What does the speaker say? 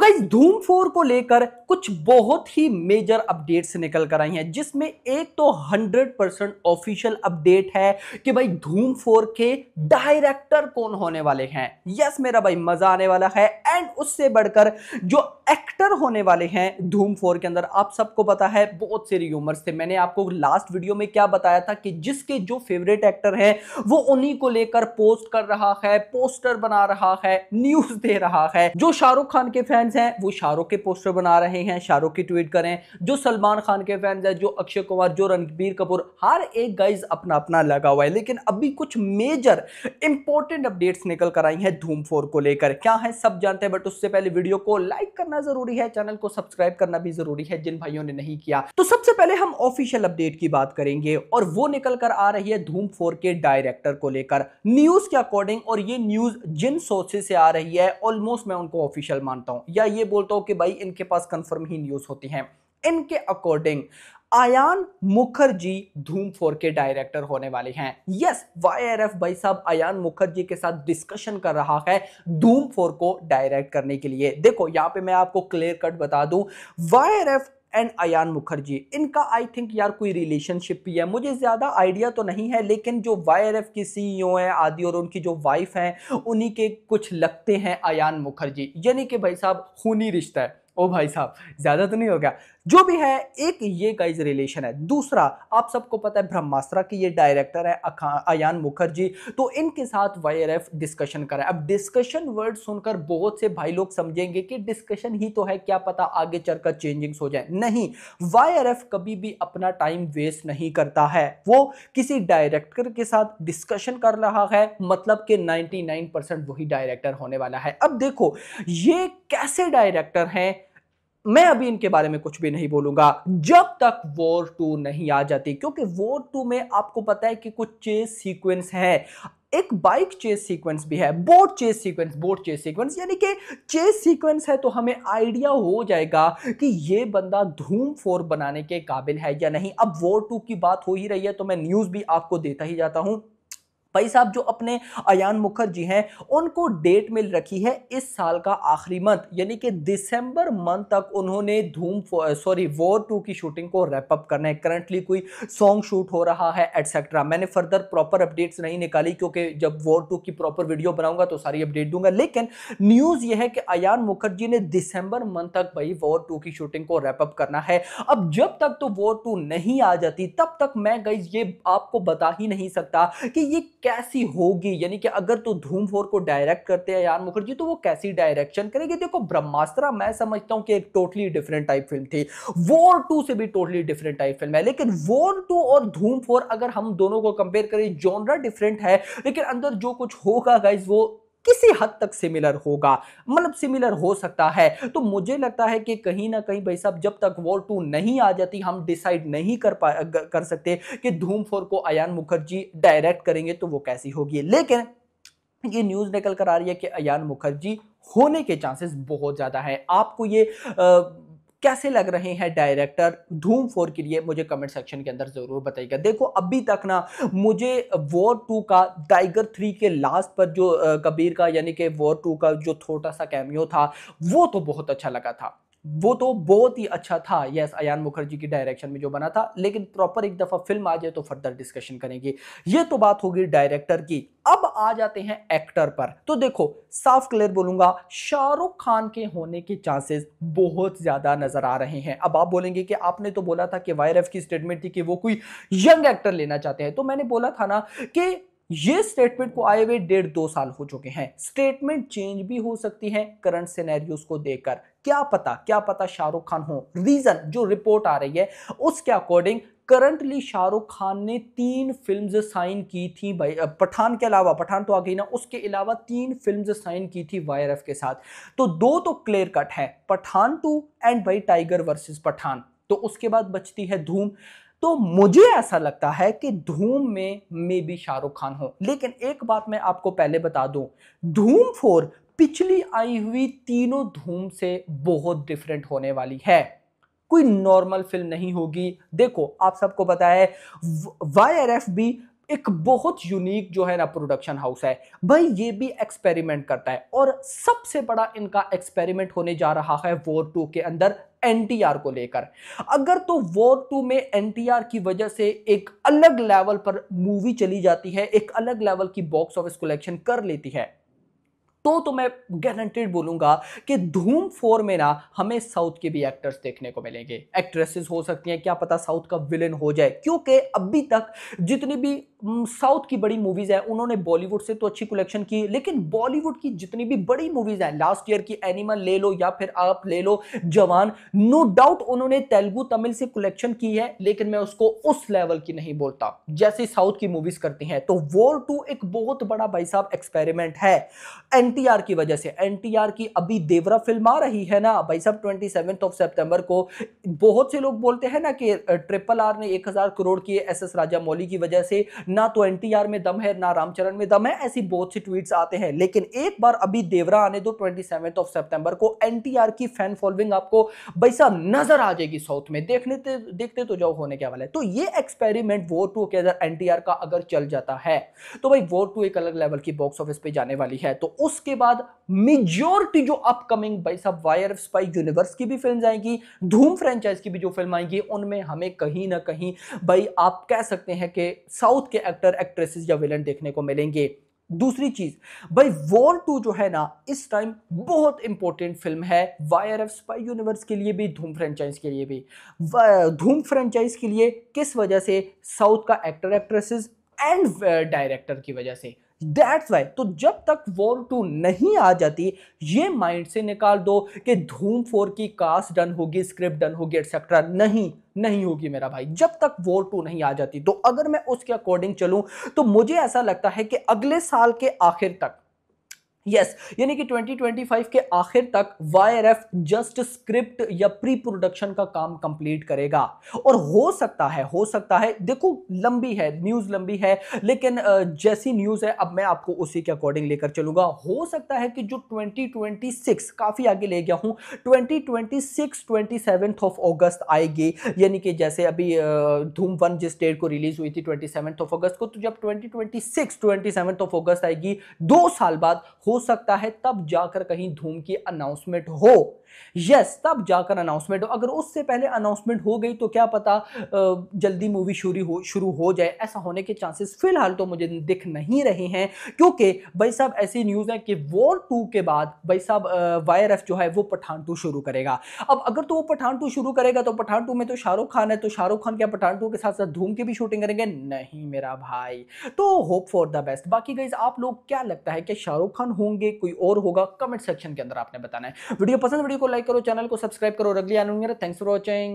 guys धूम four को लेकर कुछ बहुत ही मेजर अपडेट्स निकल कर आई हैं जिसमें एक तो 100 परसेंट ऑफिशियल अपडेट है कि भाई धूम फोर के डायरेक्टर कौन होने वाले हैं यस मेरा भाई मजा आने वाला है एंड उससे बढ़कर जो एक्टर होने वाले हैं धूम फोर के अंदर आप सबको पता है बहुत से रूमर्स थे मैंने आपको लास्ट वीडियो में क्या बताया था कि जिसके जो फेवरेट एक्टर हैं वो उन्हीं को लेकर पोस्ट कर रहा है पोस्टर बना रहा है न्यूज दे रहा है जो शाहरुख खान के फैंस हैं वो शाहरुख के पोस्टर बना रहे नहीं है शाहरुख की ट्वीट करें जो सलमान खान के फैंस हैं जो अक्षय कुमार जो रणबीर कपूर हर एक गाइज अपना अपना लगा हुआ है लेकिन अभी कुछ मेजर इंपॉर्टेंट अपडेट्स निकल कर आई हैं धूम फोर को लेकर क्या है सब जानते हैं बट उससे पहले वीडियो को लाइक करना जरूरी है चैनल को सब्सक्राइब करना भी जरूरी है जिन भाइयों ने नहीं किया तो सबसे पहले हम ऑफिशियल अपडेट की बात करेंगे और वो निकल कर आ रही है धूम फोर के डायरेक्टर को लेकर न्यूज के अकॉर्डिंग और ये न्यूज जिन सोर्सेस से आ रही है ऑलमोस्ट मैं उनको ऑफिशियल मानता हूं या ये बोलता हूं कि भाई इनके पास कंफर्म फॉर्महीन यूज होती हैं इनके अकॉर्डिंग आयान मुखर्जी धूम फोर के डायरेक्टर होने वाले हैं यस वाईआरएफ भाई साहब आयान मुखर्जी के साथ डिस्कशन कर रहा है धूम फोर को डायरेक्ट करने के लिए देखो यहां पे मैं आपको क्लियर कट बता दूं वाईआरएफ एंड आयान मुखर्जी इनका आई थिंक यार कोई रिलेशनशिप भी है मुझे ज़्यादा आइडिया तो नहीं है लेकिन जो वाई की सीईओ है आदि और उनकी जो वाइफ हैं उन्हीं के कुछ लगते हैं आयान मुखर्जी यानी कि भाई साहब खूनी रिश्ता है ओ भाई साहब ज़्यादा तो नहीं हो गया जो भी है एक ये गाइज रिलेशन है दूसरा आप सबको पता है ब्रह्मास्त्रा की ये डायरेक्टर है अयान मुखर्जी तो इनके साथ वाई डिस्कशन करा अब डिस्कशन वर्ड सुनकर बहुत से भाई लोग समझेंगे कि डिस्कशन ही तो है क्या पता आगे चलकर चेंजिंग्स हो जाए नहीं वाई कभी भी अपना टाइम वेस्ट नहीं करता है वो किसी डायरेक्टर के साथ डिस्कशन कर रहा है मतलब कि नाइनटी वही डायरेक्टर होने वाला है अब देखो ये कैसे डायरेक्टर हैं मैं अभी इनके बारे में कुछ भी नहीं बोलूंगा जब तक वॉर टू नहीं आ जाती क्योंकि वॉर टू में आपको पता है कि कुछ चेस सीक्वेंस है एक बाइक चेस सीक्वेंस भी है boat chase sequence boat chase sequence यानी कि चेस सीक्वेंस है तो हमें आइडिया हो जाएगा कि ये बंदा धूम फोर बनाने के काबिल है या नहीं अब वॉर टू की बात हो ही रही है तो मैं न्यूज़ भी आपको देता ही जाता हूं भाई साहब जो अपने अयान मुखर्जी हैं उनको डेट मिल रखी है इस साल का आखिरी मंथ यानी कि दिसंबर मंथ तक उन्होंने धूम सॉरी वॉर टू की शूटिंग को रैप अप करना है करंटली कोई सॉन्ग शूट हो रहा है एटसेट्रा मैंने फर्दर प्रॉपर अपडेट्स नहीं निकाली क्योंकि जब वॉर टू की प्रॉपर वीडियो बनाऊंगा तो सारी अपडेट दूंगा लेकिन न्यूज़ यह है कि अयान मुखर्जी ने दिसंबर मंथ तक भाई वॉर टू की शूटिंग को रैप अप करना है अब जब तक तो वॉर टू नहीं आ जाती तब तक मैं गई ये आपको बता ही नहीं सकता कि ये कैसी होगी यानी कि अगर तो धूम फोर को डायरेक्ट करते हैं यार मुखर्जी तो वो कैसी डायरेक्शन करेगी देखो ब्रह्मास्त्रा मैं समझता हूँ कि एक टोटली डिफरेंट टाइप फिल्म थी वॉर टू से भी टोटली डिफरेंट टाइप फिल्म है लेकिन वॉर टू और धूम फोर अगर हम दोनों को कंपेयर करें जॉनरा डिफरेंट है लेकिन अंदर जो कुछ होगा गाइज वो किसी हद तक सिमिलर होगा मतलब सिमिलर हो सकता है तो मुझे लगता है कि कहीं ना कहीं भाई साहब जब तक वॉर टू नहीं आ जाती हम डिसाइड नहीं कर पा कर सकते कि धूम फोर को अयान मुखर्जी डायरेक्ट करेंगे तो वो कैसी होगी लेकिन ये न्यूज़ निकल कर आ रही है कि अयान मुखर्जी होने के चांसेस बहुत ज़्यादा है आपको ये आ, कैसे लग रहे हैं डायरेक्टर धूम फोर के लिए मुझे कमेंट सेक्शन के अंदर ज़रूर बताइएगा देखो अभी तक ना मुझे वॉर टू का टाइगर थ्री के लास्ट पर जो कबीर का यानी कि वॉर टू का जो छोटा सा कैमियो था वो तो बहुत अच्छा लगा था वो तो बहुत ही अच्छा था यस अयान मुखर्जी की डायरेक्शन में जो बना था लेकिन प्रॉपर एक दफ़ा फिल्म आ जाए तो फर्दर डिस्कशन करेंगे ये तो बात होगी डायरेक्टर की अब आ जाते हैं एक्टर पर तो देखो साफ क्लियर बोलूंगा शाहरुख खान के होने के चांसेस बहुत ज़्यादा नज़र आ रहे हैं अब आप बोलेंगे कि आपने तो बोला था कि वायरफ की स्टेटमेंट थी कि वो कोई यंग एक्टर लेना चाहते हैं तो मैंने बोला था ना कि ये स्टेटमेंट को आए हुए डेढ़ दो साल हो चुके हैं स्टेटमेंट चेंज भी हो सकती है करंट सिनेरियोस को देखकर क्या पता क्या पता शाहरुख खान हो रीज़न जो रिपोर्ट आ रही है उसके अकॉर्डिंग करंटली शाहरुख खान ने तीन फिल्म्स साइन की थी भाई पठान के अलावा पठान तो आ गई ना उसके अलावा तीन फिल्म्स साइन की थी वायर के साथ तो दो तो क्लियर कट है पठान टू एंड भाई टाइगर वर्सेस पठान तो उसके बाद बचती है धूम तो मुझे ऐसा लगता है कि धूम में मे बी शाहरुख खान हो लेकिन एक बात मैं आपको पहले बता दूं धूम फोर पिछली आई हुई तीनों धूम से बहुत डिफरेंट होने वाली है कोई नॉर्मल फिल्म नहीं होगी देखो आप सबको पता है वाई आर एफ भी एक बहुत यूनिक जो है ना प्रोडक्शन हाउस है भाई ये भी एक्सपेरिमेंट करता है और सबसे बड़ा इनका एक्सपेरिमेंट होने जा रहा है वॉर टू के अंदर एनटीआर को लेकर अगर तो वॉर टू में एनटीआर की वजह से एक अलग लेवल पर मूवी चली जाती है एक अलग लेवल की बॉक्स ऑफिस कलेक्शन कर लेती है तो तो मैं गारंटेड बोलूंगा कि धूम फोर में ना हमें साउथ के भी एक्टर्स देखने को मिलेंगे एक्ट्रेसेस हो सकती हैं क्या पता साउथ का विलेन हो जाए क्योंकि अभी तक जितनी भी साउथ की बड़ी मूवीज़ हैं उन्होंने बॉलीवुड से तो अच्छी कलेक्शन की लेकिन बॉलीवुड की जितनी भी बड़ी मूवीज़ हैं लास्ट ईयर की एनिमल ले लो या फिर आप ले लो जवान नो डाउट उन्होंने तेलुगु तमिल से कलेक्शन की है लेकिन मैं उसको उस लेवल की नहीं बोलता जैसे साउथ की मूवीज़ करती हैं तो वो टू एक बहुत बड़ा भाई साहब एक्सपेरिमेंट है एंड एनटीआर की वजह से एनटीआर की अभी देवरा फिल्म आ रही है ना भाई साहब ट्वेंटी सेवन्थ ऑफ सेप्टेम्बर को बहुत से लोग बोलते हैं ना कि ट्रिपल आर ने एक हज़ार करोड़ किए एस एस राजा मौली की वजह से ना तो एनटीआर में दम है ना रामचरण में दम है ऐसी बहुत सी ट्वीट्स आते हैं लेकिन एक बार अभी देवरा आने दो ट्वेंटी ऑफ सेप्टेम्बर को एनटीआर की फैन फॉलोइंग आपको भाई साहब नजर आ जाएगी साउथ में देखने देखते तो जाओ होने के वाला तो ये एक्सपेरिमेंट वो टू के अंदर एनटीआर का अगर चल जाता है तो भाई वो टू एक अलग लेवल की बॉक्स ऑफिस पे जाने वाली है तो उस उसके बाद मेजोरिटी जो अपकमिंग भाई साहब वायर स्पाई यूनिवर्स की भी फिल्म आएंगी धूम फ्रेंचाइज की भी जो फिल्म आएंगी उनमें हमें कहीं ना कहीं भाई आप कह सकते हैं कि साउथ के एक्टर एक्ट्रेसेस या विलन देखने को मिलेंगे दूसरी चीज भाई वॉर टू जो है ना इस टाइम बहुत इंपॉर्टेंट फिल्म है वायर एफ स्पाई यूनिवर्स के लिए भी धूम फ्रेंचाइज के लिए भी धूम फ्रेंचाइज के लिए किस वजह से साउथ का एक्टर एक्ट्रेसेस एंड डायरेक्टर की वजह से दैट्स वाई तो जब तक वॉर टू नहीं आ जाती ये माइंड से निकाल दो कि धूम फोर की कास्ट डन होगी स्क्रिप्ट डन होगी एक्सेट्रा नहीं नहीं होगी मेरा भाई जब तक वॉर टू नहीं आ जाती तो अगर मैं उसके अकॉर्डिंग चलूं तो मुझे ऐसा लगता है कि अगले साल के आखिर तक यस यानी कि 2025 के आखिर तक वाई जस्ट स्क्रिप्ट या प्री प्रोडक्शन का काम कंप्लीट करेगा और हो सकता है हो सकता है देखो लंबी है न्यूज़ लंबी है लेकिन जैसी न्यूज़ है अब मैं आपको उसी के अकॉर्डिंग लेकर चलूंगा हो सकता है कि जो 2026 काफ़ी आगे ले गया हूं 2026 ट्वेंटी ऑफ अगस्त आएगी यानी कि जैसे अभी धूम वन जिस डेट को रिलीज़ हुई थी ट्वेंटी ऑफ अगस्त को तो जब ट्वेंटी ट्वेंटी ऑफ अगस्त आएगी दो साल बाद हो सकता है तब जाकर कहीं धूम की अनाउंसमेंट हो यस तब जाकर अनाउंसमेंट हो अगर उससे पहले अनाउंसमेंट हो गई तो क्या पता जल्दी मूवी शुरू हो शुरू हो जाए ऐसा होने के चांसेस फिलहाल तो मुझे दिख नहीं रहे हैं क्योंकि भाई साहब ऐसी न्यूज़ है कि वॉर टू के बाद भाई साहब वाई जो है वो पठान टू शुरू करेगा अब अगर तो वो पठान टू शुरू करेगा तो पठान टू में तो शाहरुख खान है तो शाहरुख खान क्या पठान टू के साथ साथ धूम की भी शूटिंग करेंगे नहीं मेरा भाई तो होप फॉर द बेस्ट बाकी गई आप लोग क्या लगता है कि शाहरुख खान होंगे कोई और होगा कमेंट सेक्शन के अंदर आपने बताना है वीडियो पसंद वीडियो को लाइक करो चैनल को सब्सक्राइब करो अगली आने थैंक्स फॉर वॉचिंग